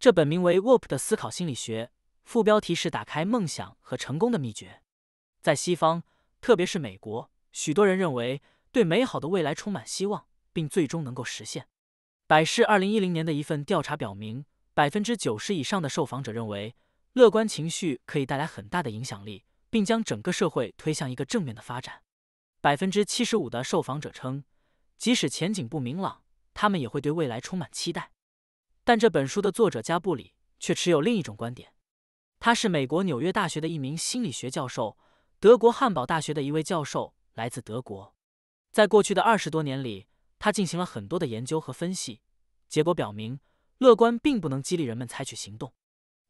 这本名为《w o o p 的思考心理学副标题是“打开梦想和成功的秘诀”。在西方，特别是美国，许多人认为对美好的未来充满希望，并最终能够实现。百事二零一零年的一份调查表明，百分之九十以上的受访者认为，乐观情绪可以带来很大的影响力，并将整个社会推向一个正面的发展。百分之七十五的受访者称，即使前景不明朗，他们也会对未来充满期待。但这本书的作者加布里却持有另一种观点。他是美国纽约大学的一名心理学教授，德国汉堡大学的一位教授，来自德国。在过去的二十多年里，他进行了很多的研究和分析，结果表明，乐观并不能激励人们采取行动。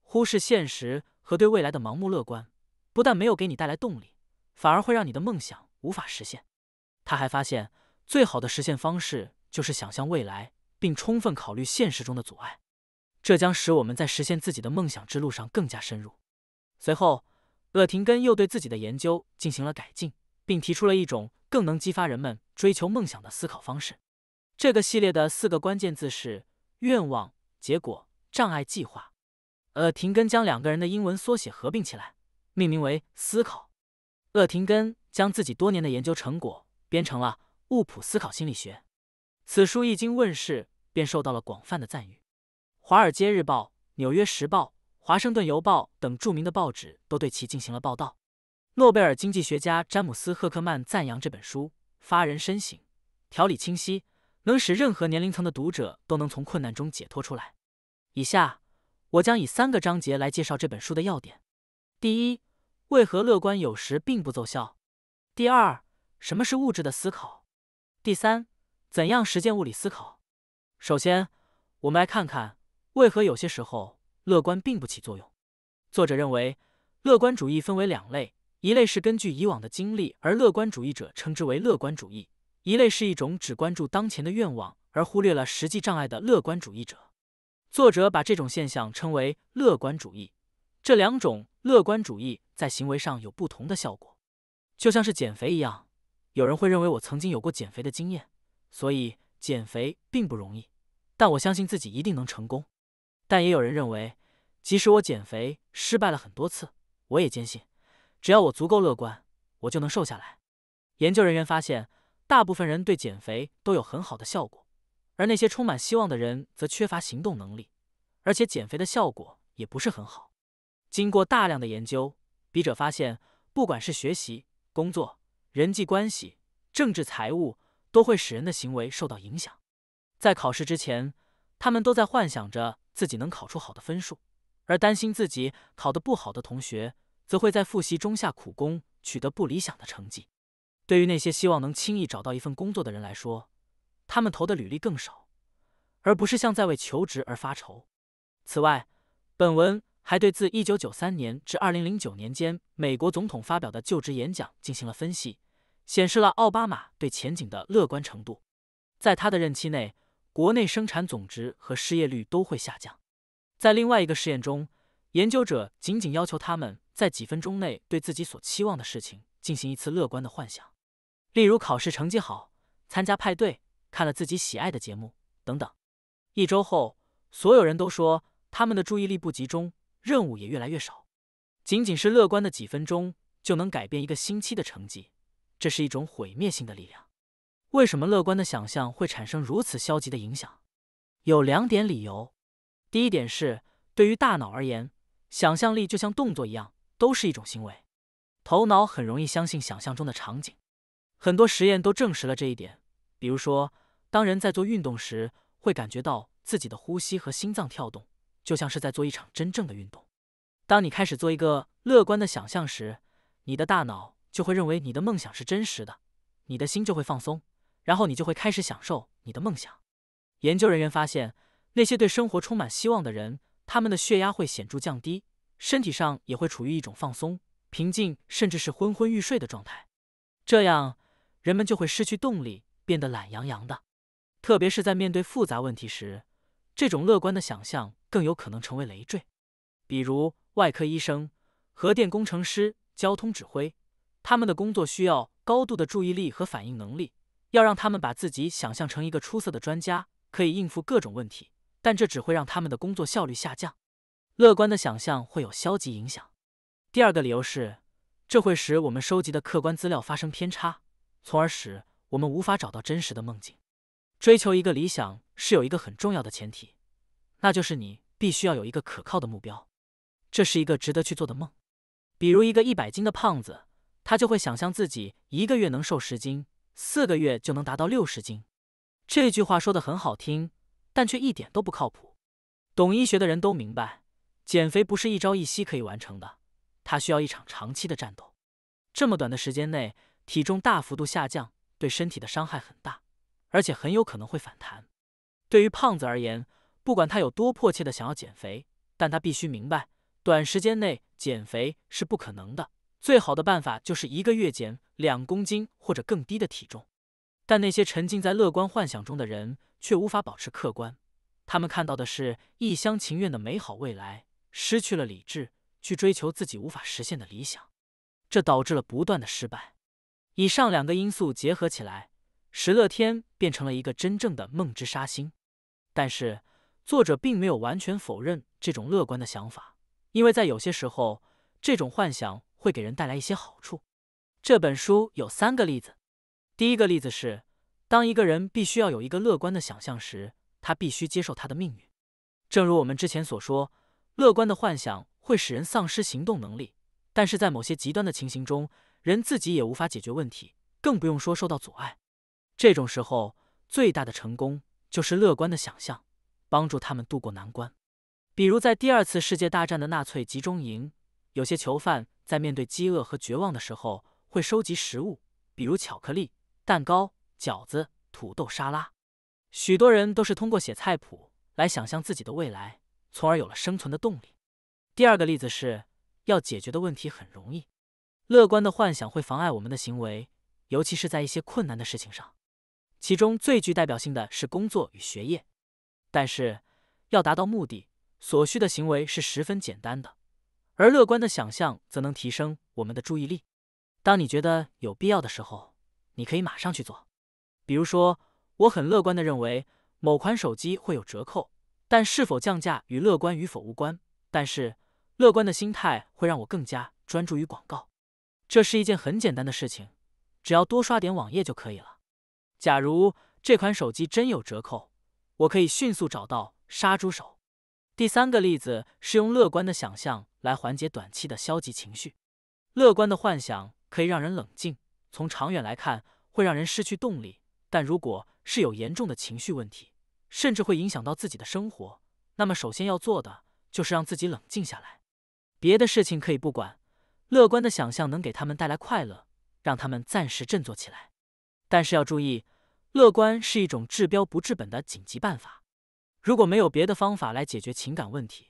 忽视现实和对未来的盲目乐观，不但没有给你带来动力，反而会让你的梦想无法实现。他还发现，最好的实现方式就是想象未来。并充分考虑现实中的阻碍，这将使我们在实现自己的梦想之路上更加深入。随后，厄廷根又对自己的研究进行了改进，并提出了一种更能激发人们追求梦想的思考方式。这个系列的四个关键字是愿望、结果、障碍、计划。厄廷根将两个人的英文缩写合并起来，命名为“思考”。厄廷根将自己多年的研究成果编成了《物普思考心理学》。此书一经问世，便受到了广泛的赞誉。《华尔街日报》《纽约时报》《华盛顿邮报》等著名的报纸都对其进行了报道。诺贝尔经济学家詹姆斯·赫克曼赞扬这本书发人深省，条理清晰，能使任何年龄层的读者都能从困难中解脱出来。以下，我将以三个章节来介绍这本书的要点：第一，为何乐观有时并不奏效；第二，什么是物质的思考；第三。怎样实践物理思考？首先，我们来看看为何有些时候乐观并不起作用。作者认为，乐观主义分为两类：一类是根据以往的经历而乐观主义者称之为乐观主义；一类是一种只关注当前的愿望而忽略了实际障碍的乐观主义者。作者把这种现象称为乐观主义。这两种乐观主义在行为上有不同的效果，就像是减肥一样，有人会认为我曾经有过减肥的经验。所以减肥并不容易，但我相信自己一定能成功。但也有人认为，即使我减肥失败了很多次，我也坚信，只要我足够乐观，我就能瘦下来。研究人员发现，大部分人对减肥都有很好的效果，而那些充满希望的人则缺乏行动能力，而且减肥的效果也不是很好。经过大量的研究，笔者发现，不管是学习、工作、人际关系、政治、财务。都会使人的行为受到影响。在考试之前，他们都在幻想着自己能考出好的分数，而担心自己考得不好的同学则会在复习中下苦功，取得不理想的成绩。对于那些希望能轻易找到一份工作的人来说，他们投的履历更少，而不是像在为求职而发愁。此外，本文还对自1993年至2009年间美国总统发表的就职演讲进行了分析。显示了奥巴马对前景的乐观程度，在他的任期内，国内生产总值和失业率都会下降。在另外一个试验中，研究者仅仅要求他们在几分钟内对自己所期望的事情进行一次乐观的幻想，例如考试成绩好、参加派对、看了自己喜爱的节目等等。一周后，所有人都说他们的注意力不集中，任务也越来越少。仅仅是乐观的几分钟就能改变一个星期的成绩。这是一种毁灭性的力量。为什么乐观的想象会产生如此消极的影响？有两点理由。第一点是，对于大脑而言，想象力就像动作一样，都是一种行为。头脑很容易相信想象中的场景。很多实验都证实了这一点。比如说，当人在做运动时，会感觉到自己的呼吸和心脏跳动，就像是在做一场真正的运动。当你开始做一个乐观的想象时，你的大脑。就会认为你的梦想是真实的，你的心就会放松，然后你就会开始享受你的梦想。研究人员发现，那些对生活充满希望的人，他们的血压会显著降低，身体上也会处于一种放松、平静，甚至是昏昏欲睡的状态。这样，人们就会失去动力，变得懒洋洋的。特别是在面对复杂问题时，这种乐观的想象更有可能成为累赘。比如，外科医生、核电工程师、交通指挥。他们的工作需要高度的注意力和反应能力，要让他们把自己想象成一个出色的专家，可以应付各种问题，但这只会让他们的工作效率下降。乐观的想象会有消极影响。第二个理由是，这会使我们收集的客观资料发生偏差，从而使我们无法找到真实的梦境。追求一个理想是有一个很重要的前提，那就是你必须要有一个可靠的目标。这是一个值得去做的梦，比如一个一百斤的胖子。他就会想象自己一个月能瘦十斤，四个月就能达到六十斤。这句话说的很好听，但却一点都不靠谱。懂医学的人都明白，减肥不是一朝一夕可以完成的，它需要一场长期的战斗。这么短的时间内，体重大幅度下降，对身体的伤害很大，而且很有可能会反弹。对于胖子而言，不管他有多迫切的想要减肥，但他必须明白，短时间内减肥是不可能的。最好的办法就是一个月减两公斤或者更低的体重，但那些沉浸在乐观幻想中的人却无法保持客观，他们看到的是一厢情愿的美好未来，失去了理智去追求自己无法实现的理想，这导致了不断的失败。以上两个因素结合起来，石乐天变成了一个真正的梦之杀星。但是作者并没有完全否认这种乐观的想法，因为在有些时候这种幻想。会给人带来一些好处。这本书有三个例子。第一个例子是，当一个人必须要有一个乐观的想象时，他必须接受他的命运。正如我们之前所说，乐观的幻想会使人丧失行动能力。但是在某些极端的情形中，人自己也无法解决问题，更不用说受到阻碍。这种时候，最大的成功就是乐观的想象帮助他们渡过难关。比如在第二次世界大战的纳粹集中营。有些囚犯在面对饥饿和绝望的时候，会收集食物，比如巧克力、蛋糕、饺子、土豆沙拉。许多人都是通过写菜谱来想象自己的未来，从而有了生存的动力。第二个例子是，要解决的问题很容易。乐观的幻想会妨碍我们的行为，尤其是在一些困难的事情上。其中最具代表性的是工作与学业。但是，要达到目的所需的行为是十分简单的。而乐观的想象则能提升我们的注意力。当你觉得有必要的时候，你可以马上去做。比如说，我很乐观地认为某款手机会有折扣，但是否降价与乐观与否无关。但是，乐观的心态会让我更加专注于广告。这是一件很简单的事情，只要多刷点网页就可以了。假如这款手机真有折扣，我可以迅速找到杀猪手。第三个例子是用乐观的想象。来缓解短期的消极情绪，乐观的幻想可以让人冷静，从长远来看会让人失去动力。但如果是有严重的情绪问题，甚至会影响到自己的生活，那么首先要做的就是让自己冷静下来，别的事情可以不管。乐观的想象能给他们带来快乐，让他们暂时振作起来，但是要注意，乐观是一种治标不治本的紧急办法。如果没有别的方法来解决情感问题，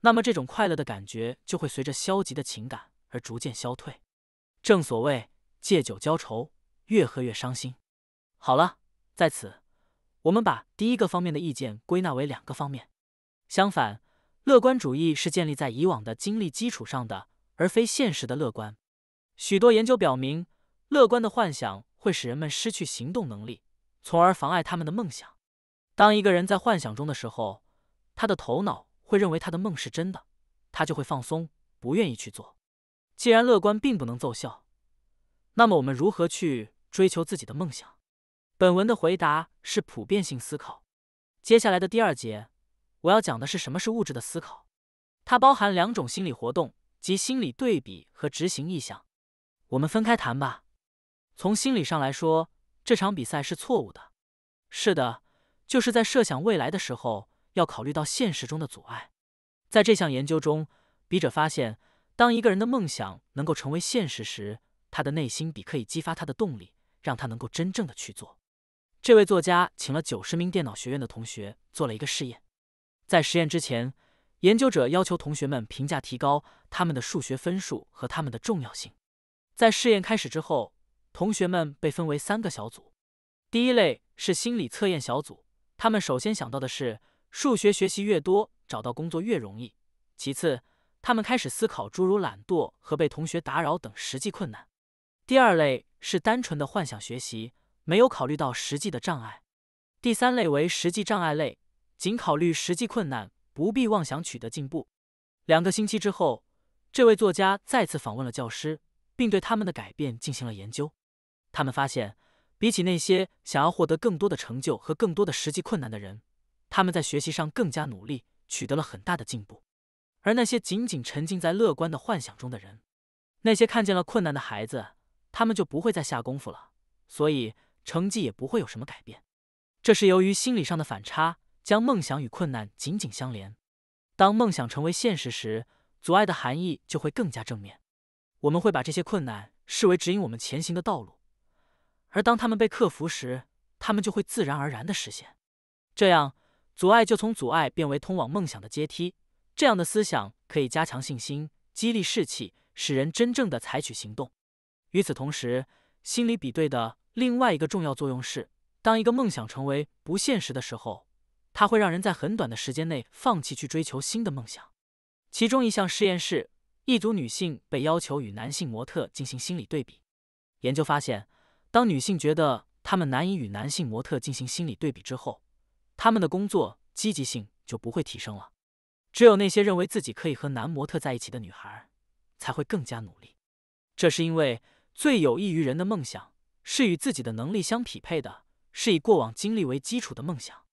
那么，这种快乐的感觉就会随着消极的情感而逐渐消退。正所谓借酒浇愁，越喝越伤心。好了，在此，我们把第一个方面的意见归纳为两个方面。相反，乐观主义是建立在以往的经历基础上的，而非现实的乐观。许多研究表明，乐观的幻想会使人们失去行动能力，从而妨碍他们的梦想。当一个人在幻想中的时候，他的头脑。会认为他的梦是真的，他就会放松，不愿意去做。既然乐观并不能奏效，那么我们如何去追求自己的梦想？本文的回答是普遍性思考。接下来的第二节，我要讲的是什么是物质的思考，它包含两种心理活动及心理对比和执行意向。我们分开谈吧。从心理上来说，这场比赛是错误的。是的，就是在设想未来的时候。要考虑到现实中的阻碍。在这项研究中，笔者发现，当一个人的梦想能够成为现实时，他的内心比可以激发他的动力，让他能够真正的去做。这位作家请了九十名电脑学院的同学做了一个试验。在实验之前，研究者要求同学们评价提高他们的数学分数和他们的重要性。在试验开始之后，同学们被分为三个小组。第一类是心理测验小组，他们首先想到的是。数学学习越多，找到工作越容易。其次，他们开始思考诸如懒惰和被同学打扰等实际困难。第二类是单纯的幻想学习，没有考虑到实际的障碍。第三类为实际障碍类，仅考虑实际困难，不必妄想取得进步。两个星期之后，这位作家再次访问了教师，并对他们的改变进行了研究。他们发现，比起那些想要获得更多的成就和更多的实际困难的人。他们在学习上更加努力，取得了很大的进步。而那些仅仅沉浸在乐观的幻想中的人，那些看见了困难的孩子，他们就不会再下功夫了，所以成绩也不会有什么改变。这是由于心理上的反差，将梦想与困难紧紧相连。当梦想成为现实时，阻碍的含义就会更加正面。我们会把这些困难视为指引我们前行的道路，而当他们被克服时，他们就会自然而然的实现。这样。阻碍就从阻碍变为通往梦想的阶梯。这样的思想可以加强信心，激励士气，使人真正的采取行动。与此同时，心理比对的另外一个重要作用是：当一个梦想成为不现实的时候，它会让人在很短的时间内放弃去追求新的梦想。其中一项试验是，一组女性被要求与男性模特进行心理对比。研究发现，当女性觉得她们难以与男性模特进行心理对比之后，他们的工作积极性就不会提升了。只有那些认为自己可以和男模特在一起的女孩，才会更加努力。这是因为最有益于人的梦想是与自己的能力相匹配的，是以过往经历为基础的梦想。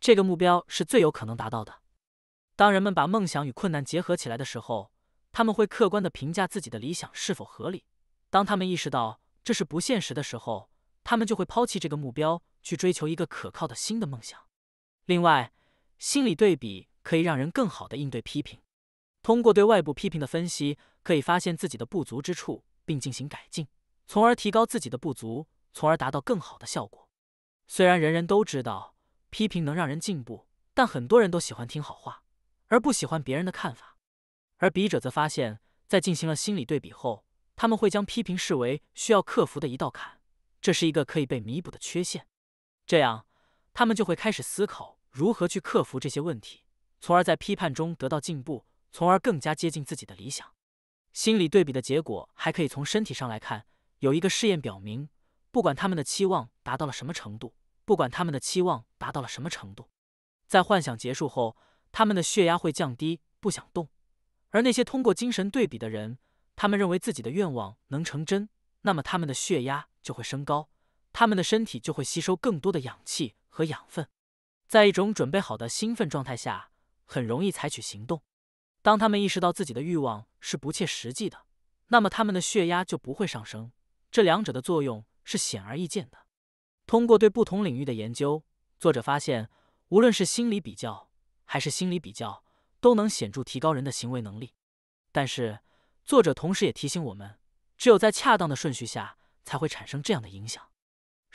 这个目标是最有可能达到的。当人们把梦想与困难结合起来的时候，他们会客观的评价自己的理想是否合理。当他们意识到这是不现实的时候，他们就会抛弃这个目标。去追求一个可靠的新的梦想。另外，心理对比可以让人更好的应对批评。通过对外部批评的分析，可以发现自己的不足之处，并进行改进，从而提高自己的不足，从而达到更好的效果。虽然人人都知道批评能让人进步，但很多人都喜欢听好话，而不喜欢别人的看法。而笔者则发现，在进行了心理对比后，他们会将批评视为需要克服的一道坎，这是一个可以被弥补的缺陷。这样，他们就会开始思考如何去克服这些问题，从而在批判中得到进步，从而更加接近自己的理想。心理对比的结果还可以从身体上来看。有一个试验表明，不管他们的期望达到了什么程度，不管他们的期望达到了什么程度，在幻想结束后，他们的血压会降低，不想动；而那些通过精神对比的人，他们认为自己的愿望能成真，那么他们的血压就会升高。他们的身体就会吸收更多的氧气和养分，在一种准备好的兴奋状态下，很容易采取行动。当他们意识到自己的欲望是不切实际的，那么他们的血压就不会上升。这两者的作用是显而易见的。通过对不同领域的研究，作者发现，无论是心理比较还是心理比较，都能显著提高人的行为能力。但是，作者同时也提醒我们，只有在恰当的顺序下，才会产生这样的影响。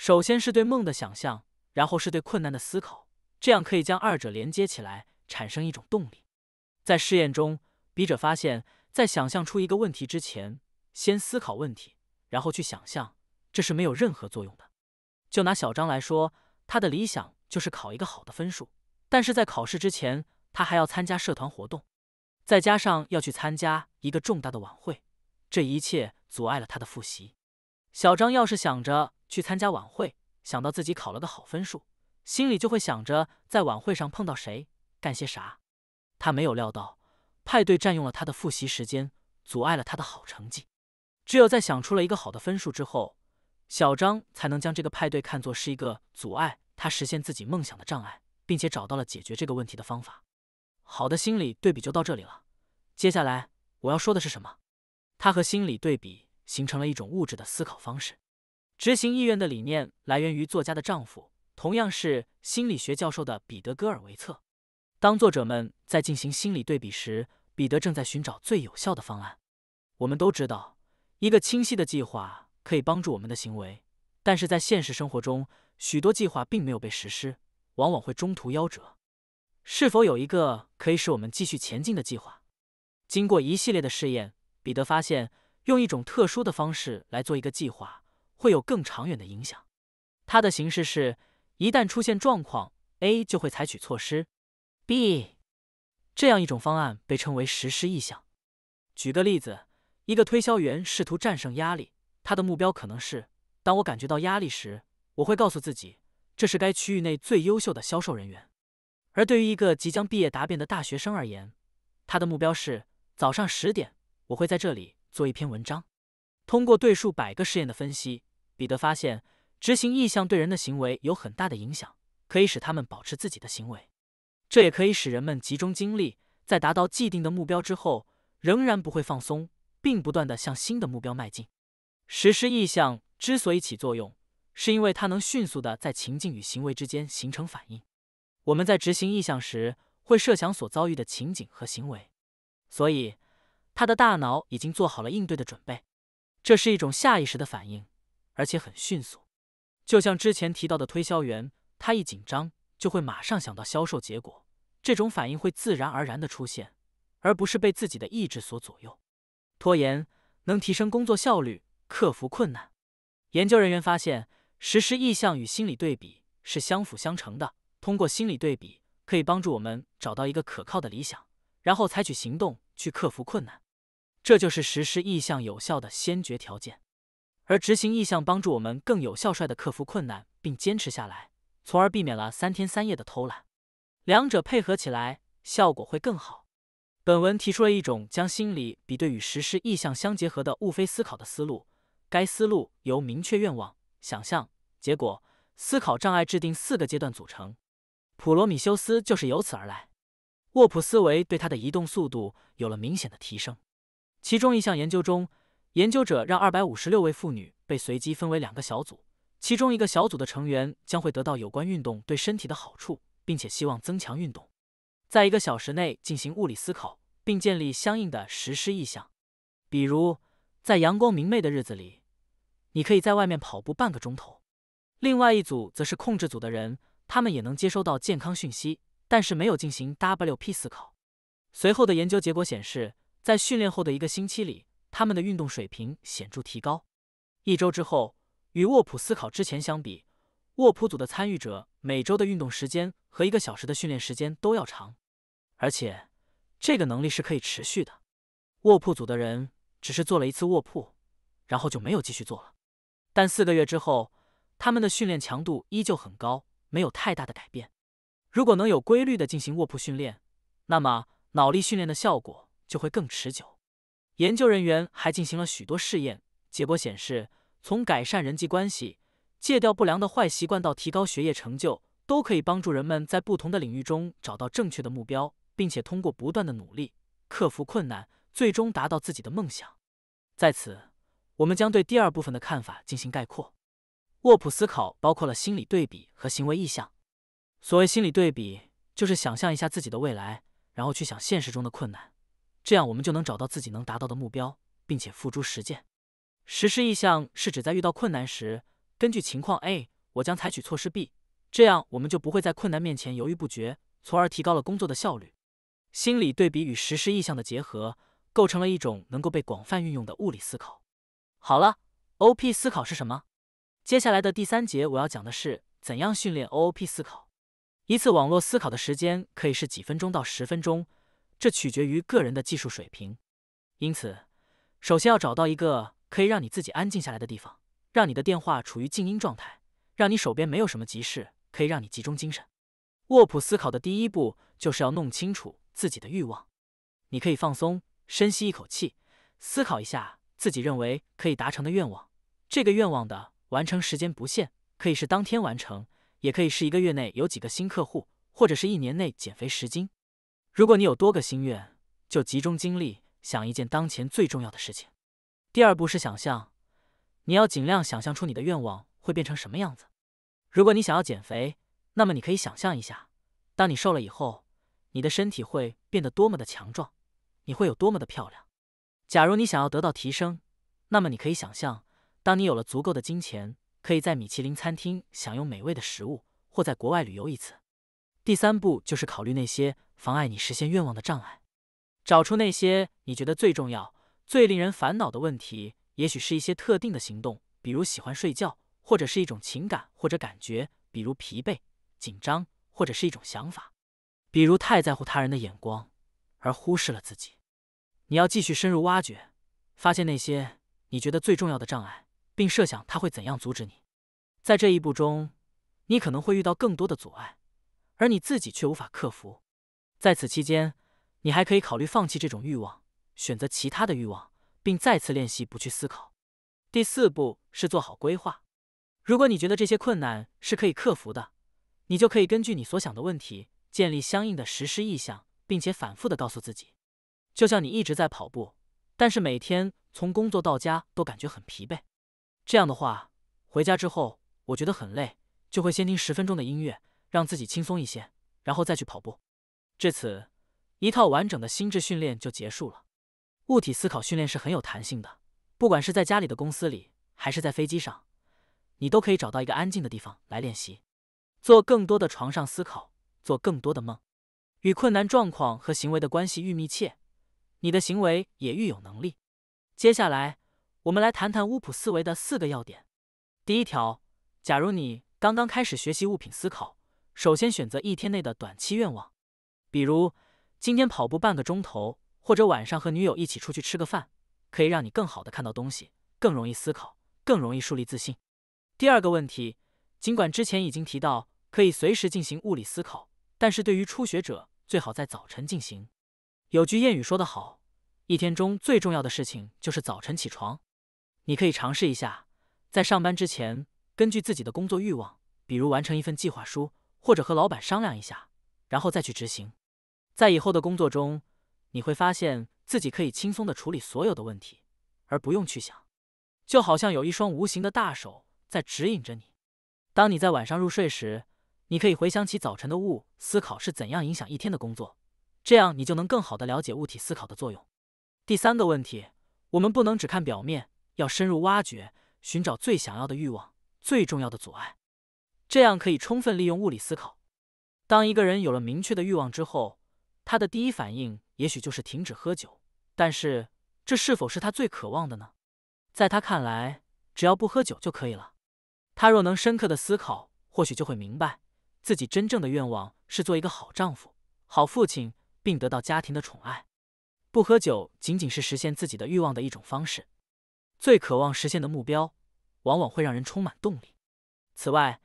首先是对梦的想象，然后是对困难的思考，这样可以将二者连接起来，产生一种动力。在试验中，笔者发现，在想象出一个问题之前，先思考问题，然后去想象，这是没有任何作用的。就拿小张来说，他的理想就是考一个好的分数，但是在考试之前，他还要参加社团活动，再加上要去参加一个重大的晚会，这一切阻碍了他的复习。小张要是想着。去参加晚会，想到自己考了个好分数，心里就会想着在晚会上碰到谁，干些啥。他没有料到派对占用了他的复习时间，阻碍了他的好成绩。只有在想出了一个好的分数之后，小张才能将这个派对看作是一个阻碍他实现自己梦想的障碍，并且找到了解决这个问题的方法。好的心理对比就到这里了。接下来我要说的是什么？它和心理对比形成了一种物质的思考方式。执行意愿的理念来源于作家的丈夫，同样是心理学教授的彼得·戈尔维策。当作者们在进行心理对比时，彼得正在寻找最有效的方案。我们都知道，一个清晰的计划可以帮助我们的行为，但是在现实生活中，许多计划并没有被实施，往往会中途夭折。是否有一个可以使我们继续前进的计划？经过一系列的试验，彼得发现用一种特殊的方式来做一个计划。会有更长远的影响。它的形式是：一旦出现状况 A，就会采取措施 B。这样一种方案被称为实施意向。举个例子，一个推销员试图战胜压力，他的目标可能是：当我感觉到压力时，我会告诉自己，这是该区域内最优秀的销售人员。而对于一个即将毕业答辩的大学生而言，他的目标是：早上十点，我会在这里做一篇文章。通过对数百个试验的分析。彼得发现，执行意向对人的行为有很大的影响，可以使他们保持自己的行为。这也可以使人们集中精力，在达到既定的目标之后，仍然不会放松，并不断的向新的目标迈进。实施意向之所以起作用，是因为它能迅速的在情境与行为之间形成反应。我们在执行意向时，会设想所遭遇的情景和行为，所以他的大脑已经做好了应对的准备。这是一种下意识的反应。而且很迅速，就像之前提到的推销员，他一紧张就会马上想到销售结果，这种反应会自然而然的出现，而不是被自己的意志所左右。拖延能提升工作效率，克服困难。研究人员发现，实施意向与心理对比是相辅相成的。通过心理对比，可以帮助我们找到一个可靠的理想，然后采取行动去克服困难。这就是实施意向有效的先决条件。而执行意向帮助我们更有效率地克服困难，并坚持下来，从而避免了三天三夜的偷懒。两者配合起来，效果会更好。本文提出了一种将心理比对与实施意向相结合的物非思考的思路，该思路由明确愿望、想象结果、思考障碍、制定四个阶段组成。普罗米修斯就是由此而来。沃普思维对他的移动速度有了明显的提升。其中一项研究中。研究者让二百五十六位妇女被随机分为两个小组，其中一个小组的成员将会得到有关运动对身体的好处，并且希望增强运动，在一个小时内进行物理思考，并建立相应的实施意向，比如在阳光明媚的日子里，你可以在外面跑步半个钟头。另外一组则是控制组的人，他们也能接收到健康讯息，但是没有进行 WP 思考。随后的研究结果显示，在训练后的一个星期里。他们的运动水平显著提高。一周之后，与沃普思考之前相比，沃普组的参与者每周的运动时间和一个小时的训练时间都要长，而且这个能力是可以持续的。卧铺组的人只是做了一次卧铺，然后就没有继续做了。但四个月之后，他们的训练强度依旧很高，没有太大的改变。如果能有规律的进行卧铺训练，那么脑力训练的效果就会更持久。研究人员还进行了许多试验，结果显示，从改善人际关系、戒掉不良的坏习惯到提高学业成就，都可以帮助人们在不同的领域中找到正确的目标，并且通过不断的努力克服困难，最终达到自己的梦想。在此，我们将对第二部分的看法进行概括。沃普思考包括了心理对比和行为意向。所谓心理对比，就是想象一下自己的未来，然后去想现实中的困难。这样我们就能找到自己能达到的目标，并且付诸实践。实施意向是指在遇到困难时，根据情况 a 我将采取措施 b，这样我们就不会在困难面前犹豫不决，从而提高了工作的效率。心理对比与实施意向的结合，构成了一种能够被广泛运用的物理思考。好了，O P 思考是什么？接下来的第三节我要讲的是怎样训练 O O P 思考。一次网络思考的时间可以是几分钟到十分钟。这取决于个人的技术水平，因此，首先要找到一个可以让你自己安静下来的地方，让你的电话处于静音状态，让你手边没有什么急事可以让你集中精神。沃普思考的第一步就是要弄清楚自己的欲望。你可以放松，深吸一口气，思考一下自己认为可以达成的愿望。这个愿望的完成时间不限，可以是当天完成，也可以是一个月内有几个新客户，或者是一年内减肥十斤。如果你有多个心愿，就集中精力想一件当前最重要的事情。第二步是想象，你要尽量想象出你的愿望会变成什么样子。如果你想要减肥，那么你可以想象一下，当你瘦了以后，你的身体会变得多么的强壮，你会有多么的漂亮。假如你想要得到提升，那么你可以想象，当你有了足够的金钱，可以在米其林餐厅享用美味的食物，或在国外旅游一次。第三步就是考虑那些。妨碍你实现愿望的障碍，找出那些你觉得最重要、最令人烦恼的问题。也许是一些特定的行动，比如喜欢睡觉，或者是一种情感或者感觉，比如疲惫、紧张，或者是一种想法，比如太在乎他人的眼光而忽视了自己。你要继续深入挖掘，发现那些你觉得最重要的障碍，并设想他会怎样阻止你。在这一步中，你可能会遇到更多的阻碍，而你自己却无法克服。在此期间，你还可以考虑放弃这种欲望，选择其他的欲望，并再次练习不去思考。第四步是做好规划。如果你觉得这些困难是可以克服的，你就可以根据你所想的问题，建立相应的实施意向，并且反复的告诉自己。就像你一直在跑步，但是每天从工作到家都感觉很疲惫。这样的话，回家之后我觉得很累，就会先听十分钟的音乐，让自己轻松一些，然后再去跑步。至此，一套完整的心智训练就结束了。物体思考训练是很有弹性的，不管是在家里的公司里，还是在飞机上，你都可以找到一个安静的地方来练习。做更多的床上思考，做更多的梦，与困难状况和行为的关系愈密切，你的行为也愈有能力。接下来，我们来谈谈乌普思维的四个要点。第一条，假如你刚刚开始学习物品思考，首先选择一天内的短期愿望。比如今天跑步半个钟头，或者晚上和女友一起出去吃个饭，可以让你更好的看到东西，更容易思考，更容易树立自信。第二个问题，尽管之前已经提到可以随时进行物理思考，但是对于初学者最好在早晨进行。有句谚语说得好，一天中最重要的事情就是早晨起床。你可以尝试一下，在上班之前，根据自己的工作欲望，比如完成一份计划书，或者和老板商量一下，然后再去执行。在以后的工作中，你会发现自己可以轻松的处理所有的问题，而不用去想，就好像有一双无形的大手在指引着你。当你在晚上入睡时，你可以回想起早晨的雾，思考是怎样影响一天的工作，这样你就能更好的了解物体思考的作用。第三个问题，我们不能只看表面，要深入挖掘，寻找最想要的欲望、最重要的阻碍，这样可以充分利用物理思考。当一个人有了明确的欲望之后，他的第一反应也许就是停止喝酒，但是这是否是他最渴望的呢？在他看来，只要不喝酒就可以了。他若能深刻的思考，或许就会明白自己真正的愿望是做一个好丈夫、好父亲，并得到家庭的宠爱。不喝酒仅仅是实现自己的欲望的一种方式。最渴望实现的目标，往往会让人充满动力。此外，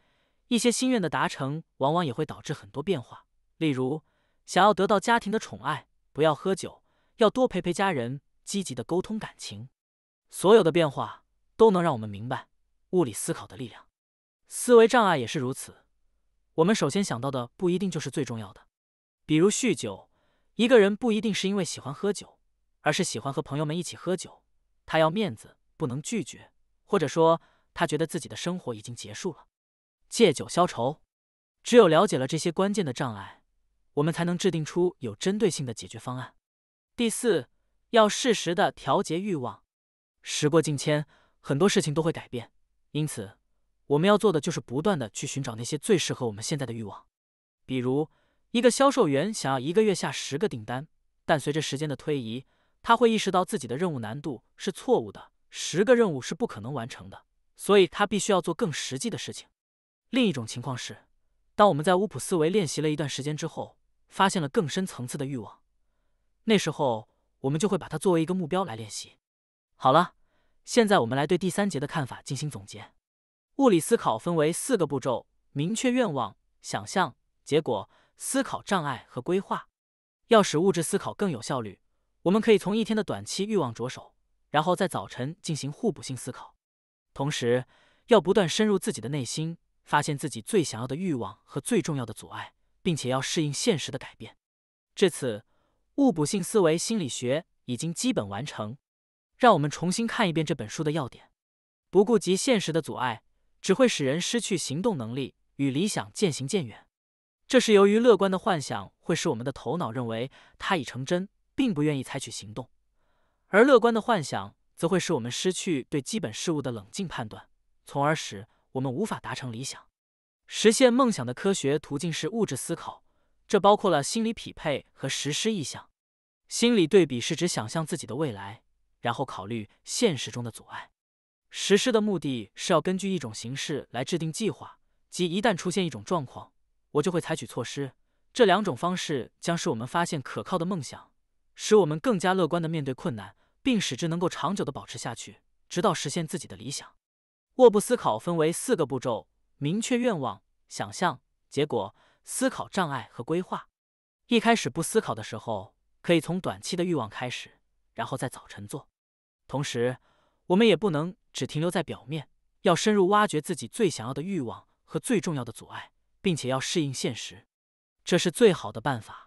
一些心愿的达成，往往也会导致很多变化，例如。想要得到家庭的宠爱，不要喝酒，要多陪陪家人，积极的沟通感情。所有的变化都能让我们明白物理思考的力量，思维障碍也是如此。我们首先想到的不一定就是最重要的。比如酗酒，一个人不一定是因为喜欢喝酒，而是喜欢和朋友们一起喝酒。他要面子，不能拒绝，或者说他觉得自己的生活已经结束了，借酒消愁。只有了解了这些关键的障碍。我们才能制定出有针对性的解决方案。第四，要适时的调节欲望。时过境迁，很多事情都会改变，因此我们要做的就是不断的去寻找那些最适合我们现在的欲望。比如，一个销售员想要一个月下十个订单，但随着时间的推移，他会意识到自己的任务难度是错误的，十个任务是不可能完成的，所以他必须要做更实际的事情。另一种情况是，当我们在乌普思维练习了一段时间之后，发现了更深层次的欲望，那时候我们就会把它作为一个目标来练习。好了，现在我们来对第三节的看法进行总结。物理思考分为四个步骤：明确愿望、想象结果、思考障碍和规划。要使物质思考更有效率，我们可以从一天的短期欲望着手，然后在早晨进行互补性思考，同时要不断深入自己的内心，发现自己最想要的欲望和最重要的阻碍。并且要适应现实的改变。至此，物补性思维心理学已经基本完成。让我们重新看一遍这本书的要点：不顾及现实的阻碍，只会使人失去行动能力，与理想渐行渐远。这是由于乐观的幻想会使我们的头脑认为它已成真，并不愿意采取行动；而乐观的幻想则会使我们失去对基本事物的冷静判断，从而使我们无法达成理想。实现梦想的科学途径是物质思考，这包括了心理匹配和实施意向。心理对比是指想象自己的未来，然后考虑现实中的阻碍。实施的目的是要根据一种形式来制定计划，即一旦出现一种状况，我就会采取措施。这两种方式将使我们发现可靠的梦想，使我们更加乐观的面对困难，并使之能够长久的保持下去，直到实现自己的理想。沃布思考分为四个步骤。明确愿望、想象结果、思考障碍和规划。一开始不思考的时候，可以从短期的欲望开始，然后在早晨做。同时，我们也不能只停留在表面，要深入挖掘自己最想要的欲望和最重要的阻碍，并且要适应现实，这是最好的办法。